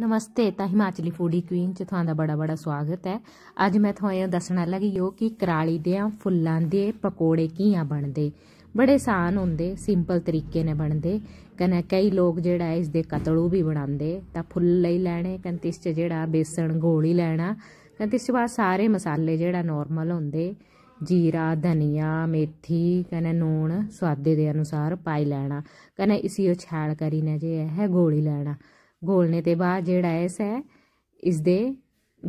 ਨਮਸਤੇ ਤਾਂ Himachali foodie Queen ਚ ਤੁਹਾਡਾ ਬੜਾ ਬੜਾ ਸਵਾਗਤ ਹੈ ਅੱਜ ਮੈਂ ਤੁਹਾਨੂੰ ਦੱਸਣ ਲੱਗੀ ਹਾਂ ਕਿ ਕਰਾਲੀ ਦੇ ਫੁੱਲਾਂ ਦੇ ਪਕੌੜੇ ਕਿਵੇਂ ਬਣਦੇ ਬੜੇ ਆਸਾਨ ਹੁੰਦੇ ਸਿੰਪਲ ਤਰੀਕੇ ਨੇ ਬਣਦੇ ਕਹਿੰਦੇ ਕਈ ਲੋਕ ਜਿਹੜਾ ਇਸ ਦੇ ਕਤਲੂ ਵੀ ਬਣਾਉਂਦੇ ਤਾਂ ਫੁੱਲ ਲਈ ਲੈਣੇ ਇਸ ਚ ਜਿਹੜਾ ਬੇਸਣ ਗੋਲੀ ਲੈਣਾ ਇਸ ਚ ਬਾਅਦ ਸਾਰੇ ਮਸਾਲੇ ਜਿਹੜਾ ਨਾਰਮਲ ਹੁੰਦੇ ਜੀਰਾ ਧਨੀਆ ਮੇਥੀ ਕਹਿੰਦੇ ਨੂਣ ਸਵਾਦ ਦੇ ਅਨੁਸਾਰ ਪਾਈ ਲੈਣਾ ਕਹਿੰਦੇ ਇਸੇ ਉਛਾਲ ਕਰੀ ਨੇ ਜੇ ਇਹ ਗੋਲੀ ਲੈਣਾ ਗੋਲਨੇ ਤੇ ਬਾਅਦ ਜਿਹੜਾ ਐਸ ਹੈ ਇਸ ਦੇ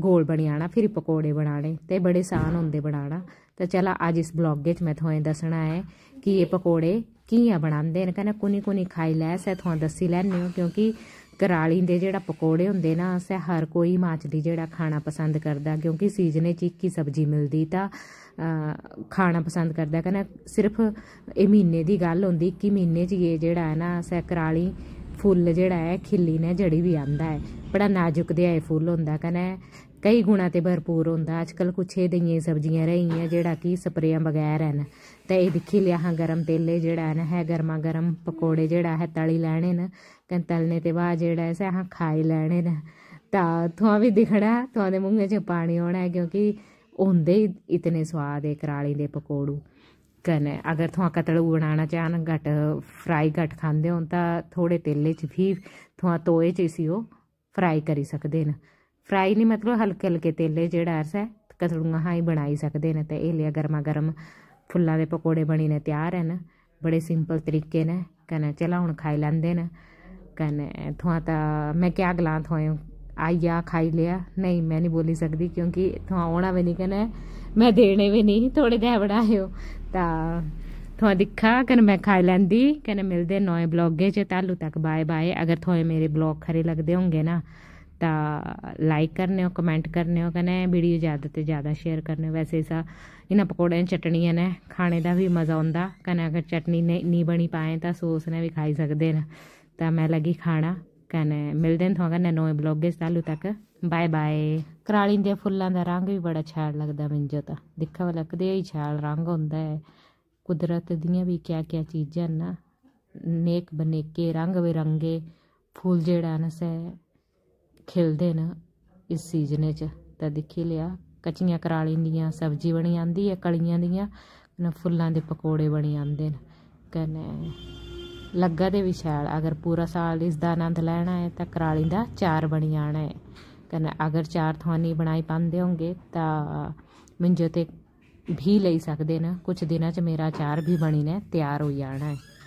ਗੋਲ ਬਣ ਜਾਣਾ ਫਿਰ ਪਕੌੜੇ ਬਣਾਣੇ ਤੇ ਬੜੇ ਆਸਾਨ ਹੁੰਦੇ ਬਣਾਣਾ ਤਾਂ ਚਲਾ ਅੱਜ ਇਸ ਬਲੌਗ ਵਿੱਚ ਮੈਂ ਤੁਹਾਨੂੰ ਦੱਸਣਾ ਹੈ ਕਿ ਇਹ ਪਕੌੜੇ ਕਿਵੇਂ ਬਣਾਉਂਦੇ ਨੇ ਕਹਿੰਦਾ ਕੋਨੀ ਕੋਨੀ ਖਾਈ ਲੈ ਸੈ ਤੁਹਾਨੂੰ ਦੱਸੀ ਲੈਣੀ ਕਿਉਂਕਿ ਕਰਾਲੀ ਦੇ ਜਿਹੜਾ ਪਕੌੜੇ ਹੁੰਦੇ ਨਾ ਸੈ ਹਰ ਕੋਈ ਮਾਚਲੀ ਜਿਹੜਾ ਖਾਣਾ ਪਸੰਦ ਕਰਦਾ ਕਿਉਂਕਿ ਸੀਜ਼ਨੇ ਚ ਇੱਕ ਹੀ ਸਬਜ਼ੀ ਮਿਲਦੀ ਤਾਂ ਖਾਣਾ ਪਸੰਦ ਕਰਦਾ ਕਹਿੰਦਾ ਸਿਰਫ ਇਹ ਮਹੀਨੇ ਦੀ ਗੱਲ ਹੁੰਦੀ ਕਿ ਮਹੀਨੇ ਚ ਇਹ ਜਿਹੜਾ ਹੈ ਨਾ ਸੈ ਕਰਾਲੀ ਫੁੱਲ ਜਿਹੜਾ ਹੈ ਖਿੱਲੀ ਨੇ ਜੜੀ ਵੀ ਆਂਦਾ ਹੈ ਬੜਾ ਨਾਜ਼ੁਕ ਦੇ ਆਏ ਫੁੱਲ ਹੁੰਦਾ ਕਨੇ ਕਈ ਗੁਣਾ ਤੇ ਭਰਪੂਰ ਹੁੰਦਾ ਅੱਜਕੱਲ ਕੁਛ ਇਹ ਦਈਆਂ ਸਬਜ਼ੀਆਂ ਰਹੀਆਂ ਜਿਹੜਾ ਕਿ ਸਪਰੇਆਂ ਬਗੈਰ ਹਨ ਤੇ ਇਹ ਦਿਖੀ ਲਿਆ ਹਾਂ ਗਰਮ ਤੇਲੇ ਜਿਹੜਾ ਨਾ ਹੈ ਗਰਮਾ ਗਰਮ ਪਕੌੜੇ ਜਿਹੜਾ ਹੈ ਤਲੀ ਲੈਣੇ ਨਾ ਕਹਿੰ ਤਲਨੇ ਤੇ ਬਾਅਦ ਜਿਹੜਾ ਹੈ ਸਾ ਖਾਈ ਲੈਣੇ ਨਾ ਤਾਂ ਤੁਹਾਂ ਵੀ ਦਿਖਣਾ ਤੁਹਾਡੇ ਮੂੰਹ 'ਚ ਪਾਣੀ ਆਉਣਾ ਹੈ ਕਿਉਂਕਿ ਹੁੰਦੇ ਇਤਨੇ ਸਵਾਦ ਹੈ ਕਰਾਲੀ ਦੇ ਪਕੌੜੂ चिकन ਅਗਰ अगर तुम कतड़ू ਚਾਹਨ ਘਟ ਫਰਾਈ ਘਟ ਖਾਂਦੇ खाते ਤਾਂ ਥੋੜੇ ਤੇਲੇ ਚ ਵੀ भी ਤੋਏ तोए च इसी फ्राई करी सकते हैं ਨੇ नहीं मतलब ਹਲਕੇ ਹਲਕੇ तेले जोड़ा अस ਹੈ कतड़ूਆਂ ਹਾਂ ਹੀ ਬਣਾਈ ਸਕਦੇ ਨੇ ਤੇ ਇਹ ਲਿਆ ਗਰਮਾ ਗਰਮ ਫੁੱਲਾਂ ਦੇ ਪਕੌੜੇ ਬਣੀ ਨੇ ਤਿਆਰ ਹਨ ਬੜੇ ਸਿੰਪਲ ਤਰੀਕੇ ਨੇ ਕਹਿੰਦੇ ਚਲਾ ਹੁਣ ਖਾਈ ਲੈਂਦੇ ਨੇ ਕਹਿੰਦੇ ਥੋਂ ਤਾਂ ਮੈਂ ਕਿਆ ਗਲਾਂ ਹੋਇਆ ਆਇਆ ਖਾਈ ਲਿਆ ਨਹੀਂ ਮੈਂ ਨਹੀਂ ਬੋਲੀ ਸਕਦੀ ਕਿਉਂਕਿ ਥੋਂ ਆਉਣਾ ਵੀ ਨਹੀਂ ਕਹਿੰਦੇ ਮੈਂ ਦੇਣੇ ਵੀ ਨਹੀਂ ਥੋੜੇ ਜਿਹਾ ਬੜਾਇਓ ਤਾਂ थोड़ा ਦਿਖਾ कने ਮੈਂ ਖਾਈ ਲੈਂਦੀ कने ਮਿਲਦੇ नए ਬਲੌਗੇ ਜੇ ਤਾਲੂ ਤੱਕ ਬਾਏ ਬਾਏ ਅਗਰ थोड़े ਮੇਰੇ ਬਲੌਗ ਖਰੇ ਲੱਗਦੇ ਹੋਗੇ ਨਾ ਤਾਂ ਲਾਈਕ ਕਰਨੇ ਹੋ ਕਮੈਂਟ ਕਰਨੇ ਹੋ ਕਨੇ ਵੀਡੀਓ ਜ਼ਿਆਦਾ ਤੇ ਜ਼ਿਆਦਾ ਸ਼ੇਅਰ ਕਰਨੇ ਵੈਸੇ ਸਾ ਇਹਨਾਂ ਪਕੌੜਿਆਂ ਚਟਣੀਆਂ ਨੇ ਖਾਣੇ ਦਾ ਵੀ ਮਜ਼ਾ ਆਉਂਦਾ ਕਨੇ ਅਗਰ ਚਟਣੀ ਨਹੀਂ ਬਣੀ ਪਾਏ ਤਾਂ ਸੋਸ ਨੇ ਵੀ ਖਾਈ ਸਕਦੇ ਨੇ ਤਾਂ ਮੈਂ ਲੱਗੀ ਖਾਣਾ ਕਨੇ ਮਿਲਦੇ ਹਾਂ ਤੁਹਾਨੂੰ ਨਵੇਂ ਬਲੌਗੇ ਤਾਲੂ ਤੱਕ ਬਾਏ ਬਾਏ ਕਰਾਲੀ ਦੇ ਫੁੱਲਾਂ ਦਾ ਰੰਗ ਵੀ ਬੜਾ ਛਾਲ ਲੱਗਦਾ ਮਿੰਜੋ ਤਾਂ ਦੇਖਾ ਵਾ ਲੱਗਦੇ ਹੀ ਛਾਲ ਰੰਗ ਹੁੰਦਾ ਹੈ ਕੁਦਰਤ ਦੀਆਂ ਵੀ ਕਿਆ ਕਿਆ ਚੀਜ਼ਾਂ ਨਾ ਨੇਕ ਬਨੇਕੇ ਰੰਗ ਬਿਰੰਗੇ ਫੁੱਲ ਜਿਹੜਾ ਨਾ ਸੈ ਖਿਲਦੇ ਨਾ ਇਸ ਸੀਜ਼ਨ 'ਚ ਤਾਂ ਦੇਖੀ ਲਿਆ ਕੱਚੀਆਂ ਕਰਾਲੀ ਦੀਆਂ ਸਬਜ਼ੀ ਬਣੀ ਆਂਦੀ ਹੈ ਕਲੀਆਂ ਦੀਆਂ ਨਾ ਫੁੱਲਾਂ ਦੇ ਪਕੌੜੇ ਬਣੀ ਆਂਦੇ ਨੇ ਕਹਿੰਦੇ ਲੱਗਾ ਦੇ ਵਿਸ਼ਾਲ ਅਗਰ ਪੂਰਾ ਸਾਲ ਇਸ ਦਾ ਆਨੰਦ ਲੈਣਾ ਹੈ ਤਾਂ ਕਰਾਲੀ ਦਾ ਚਾਰ ਬਣੀ ਆਣਾ ਹੈ ਅਗਰ ਚਾਰ ਥਾਂ ਨਹੀਂ ਬਣਾਈ ਪਾਉਂਦੇ ਹੋਗੇ ਤਾਂ ਮੰਜੇ ਤੇ ਵੀ ਲਈ ਸਕਦੇ ਨਾ ਕੁਝ ਦਿਨਾਂ 'ਚ ਮੇਰਾ ਚਾਰ ਵੀ ਬਣੀ ਨੇ ਤਿਆਰ ਹੋ ਜਾਣਾ ਹੈ